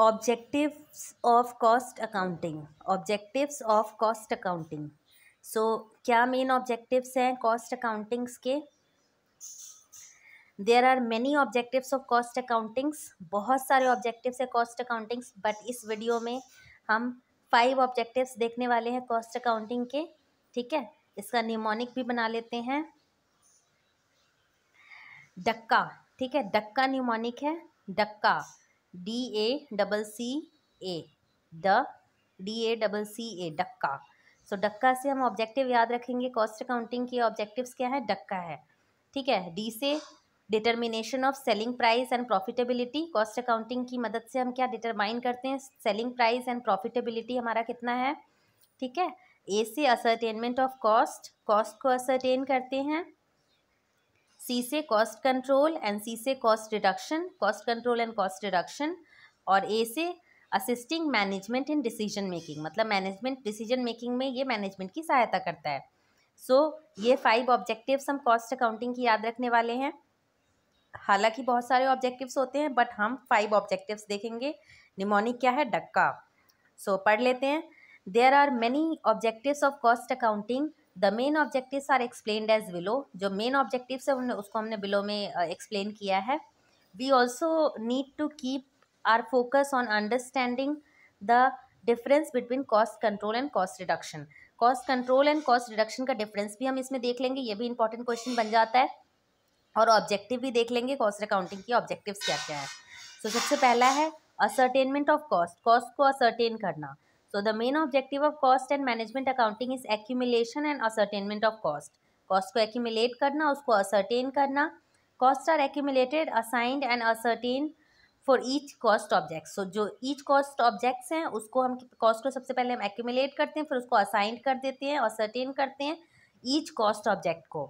Objectives of cost accounting objectives of cost accounting so क्या main objectives हैं cost accountings के there are many objectives of cost accountings बहुत सारे objectives है cost accountings but इस video में हम फाइव ऑब्जेक्टिव्स देखने वाले हैं कॉस्ट अकाउंटिंग के ठीक है इसका निमोनिक भी बना लेते हैं डक्का ठीक है डक्का निमोनिक है DACCA D A double C A the D A double C A DACCA so so, DACCA से हम ऑब्जेक्टिव याद रखेंगे कॉस्ट अकाउंटिंग के ऑब्जेक्टिव्स क्या है डक्का है ठीक है डी से determination of selling price and profitability cost accounting की मदद से हम क्या डिटरमाइन करते हैं सेलिंग प्राइस एंड प्रॉफिटेबिलिटी हमारा कितना है ठीक है ए से असरटेनमेंट ऑफ कॉस्ट कॉस्ट को असरटेन करते हैं सी से कॉस्ट कंट्रोल एंड सी से cost reduction cost control and cost reduction और ए से assisting management in decision making मतलब मैनेजमेंट डिसीजन मेकिंग में ये मैनेजमेंट की सहायता करता है सो so, ये फाइव ऑब्जेक्टिव्स हम कॉस्ट अकाउंटिंग की याद रखने वाले हैं हालांकि बहुत सारे ऑब्जेक्टिव्स होते हैं बट हम फाइव ऑब्जेक्टिव्स देखेंगे निमोनिक क्या है डक्का सो so, पढ़ लेते हैं there are many objectives of cost accounting the main objectives are explain as below जो मेन ऑब्जेक्टिव्स है उन्हें उसको हमने बिलो में एक्सप्लेन uh, किया है we also need to keep our focus on understanding the difference between cost control and cost reduction cost control and cost reduction का difference भी हम इसमें देख लेंगे ये भी इंपॉर्टेंट क्वेश्चन बन जाता है और ऑब्जेक्टिव भी देख लेंगे कॉस्ट अकाउंटिंग की ऑब्जेक्टिव्स क्या क्या है सो so, सबसे पहला है असर्टेनमेंट ऑफ कॉस्ट कॉस्ट को असर्टेन करना So the main objective of cost and management accounting is accumulation and ascertainment of cost. Cost को accumulate करना उसको ascertain करना Costs are accumulated, assigned and ascertained for each cost objects. So जो each cost objects हैं उसको हम cost को सबसे पहले हम accumulate करते हैं फिर उसको assigned कर देते हैं ascertain करते हैं each cost object को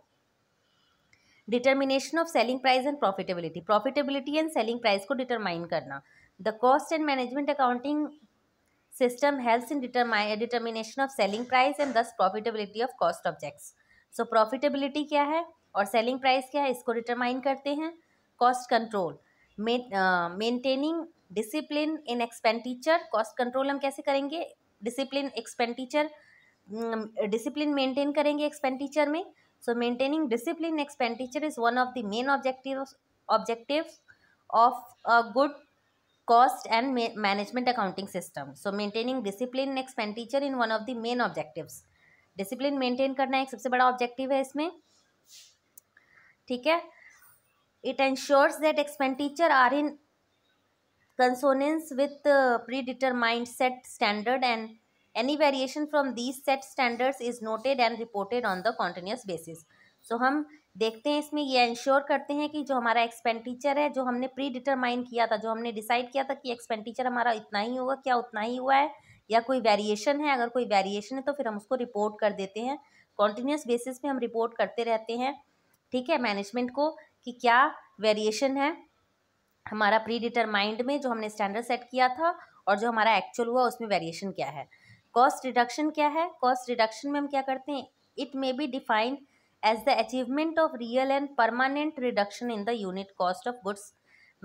determination of selling price and profitability profitability and selling price को डिटरमाइन करना the cost and management accounting system helps in determine determination of selling price and thus profitability of cost objects. So profitability क्या है और selling price क्या है इसको determine करते हैं cost control maintaining discipline in expenditure cost control हम कैसे करेंगे discipline expenditure डिसिप्लिन मेंटेन करेंगे एक्सपेंडिचर में so maintaining discipline expenditure is one of the main objective objective of good cost and management accounting system so so discipline expenditure in one of the main the discipline maintain करना एक सबसे बड़ा objective है इसमें ठीक है it ensures that expenditure are in consonance with predetermined set standard and any variation from these set standards is noted and reported on the continuous basis so हम देखते हैं इसमें ये इंश्योर करते हैं कि जो हमारा एक्सपेंडिचर है जो हमने प्री डिटरमाइन किया था जो हमने डिसाइड किया था कि एक्सपेंडिचर हमारा इतना ही होगा क्या उतना ही हुआ है या कोई वेरिएशन है अगर कोई वेरिएशन है तो फिर हम उसको रिपोर्ट कर देते हैं कॉन्टीन्यूस बेसिस पे हम रिपोर्ट करते रहते हैं ठीक है मैनेजमेंट को कि क्या वेरिएशन है हमारा प्री डिटरमाइंड में जो हमने स्टैंडर्ड सेट किया था और जो हमारा एक्चुअल हुआ उसमें वेरिएशन क्या है कॉस्ट रिडक्शन क्या है कॉस्ट रिडक्शन में हम क्या करते हैं it may be defined as the achievement of real and permanent reduction in the unit cost of goods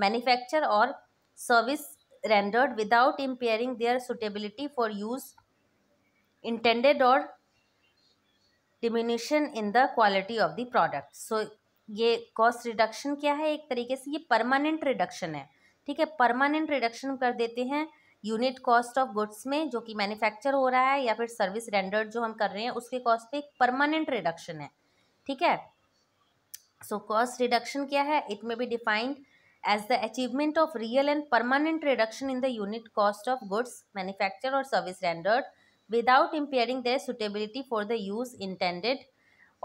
manufacture or service rendered without impairing their suitability for use intended or diminution in the quality of the product so ये cost reduction क्या है एक तरीके से ये permanent reduction है ठीक है परमानेंट रिडक्शन कर देते हैं यूनिट कॉस्ट ऑफ गुड्स में जो कि मैन्युफैक्चर हो रहा है या फिर सर्विस रेंडर्ड जो हम कर रहे हैं उसके कॉस्ट पे एक परमानेंट रिडक्शन है ठीक है सो कॉस्ट रिडक्शन क्या है it may be defined as the achievement of real and permanent reduction in the unit cost of goods manufacture और service rendered without impairing the suitability for the use intended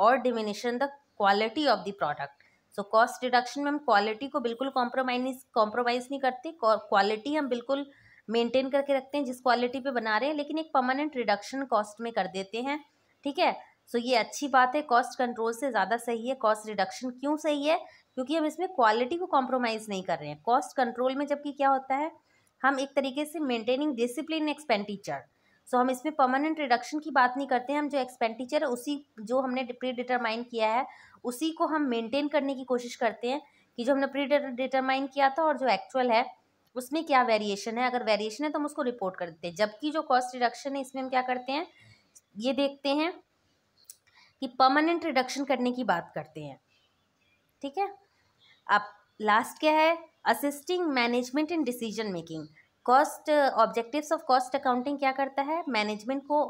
और diminution the quality of the product so cost reduction में हम quality को बिल्कुल compromise compromise नहीं करते quality हम बिल्कुल मेंटेन करके रखते हैं जिस क्वालिटी पे बना रहे हैं लेकिन एक परमानेंट रिडक्शन कॉस्ट में कर देते हैं ठीक है सो ये अच्छी बात है कॉस्ट कंट्रोल से ज़्यादा सही है कॉस्ट रिडक्शन क्यों सही है क्योंकि हम इसमें क्वालिटी को कॉम्प्रोमाइज़ नहीं कर रहे हैं कॉस्ट कंट्रोल में जबकि क्या होता है हम एक तरीके से मेंटेनिंग डिसिप्लिन एक्सपेंडिचर सो हम इसमें परमानेंट रिडक्शन की बात नहीं करते हैं हम जो एक्सपेंडिचर है उसी जो हमने प्री डिटरमाइन किया है उसी को हम मेंटेन करने की कोशिश करते हैं कि जो हमने प्री डिटरमाइन किया था और जो एक्चुअल है उसमें क्या वेरिएशन है अगर वेरिएशन है तो हम उसको रिपोर्ट कर देते हैं जबकि जो कॉस्ट रिडक्शन है इसमें हम क्या करते हैं ये देखते हैं कि परमानेंट रिडक्शन करने की बात करते हैं ठीक है अब लास्ट क्या है assisting management in decision making cost objectives of cost accounting क्या करता है मैनेजमेंट को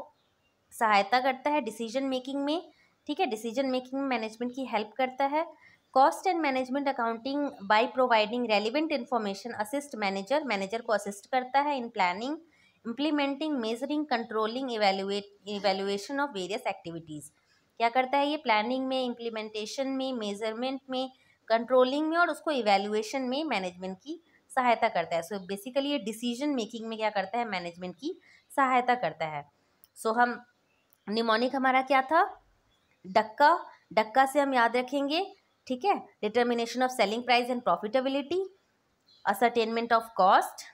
सहायता करता है डिसीजन मेकिंग में ठीक है डिसीजन मेकिंग में मैनेजमेंट की हेल्प करता है cost and management accounting by providing relevant information assist manager manager को असिस्ट करता है in planning implementing measuring controlling evaluate evaluation of various activities क्या करता है ये प्लानिंग में इम्प्लीमेंटेशन में मेजरमेंट में कंट्रोलिंग में और उसको इवेल्युएशन में मैनेजमेंट की सहायता करता है सो so बेसिकली ये डिसीजन मेकिंग में क्या करता है मैनेजमेंट की सहायता करता है सो so हम निमोनिक हमारा क्या था डक्का डक्का से हम याद रखेंगे ठीक है determination of selling price and profitability ascertainment of cost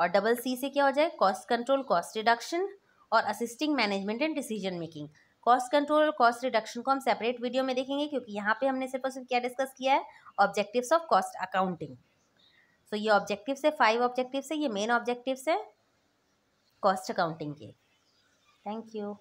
और डबल सी से क्या हो जाए कॉस्ट कंट्रोल कॉस्ट रिडक्शन और assisting management and decision making cost control और कॉस्ट रिडक्शन को हम सेपरेट वीडियो में देखेंगे क्योंकि यहाँ पे हमने सिर्फ और सिर्फ क्या डिस्कस किया है objectives of cost accounting so ये ऑब्जेक्टिव्स है फाइव ऑब्जेक्टिव्स है ये मेन ऑब्जेक्टिव्स है कॉस्ट अकाउंटिंग के थैंक यू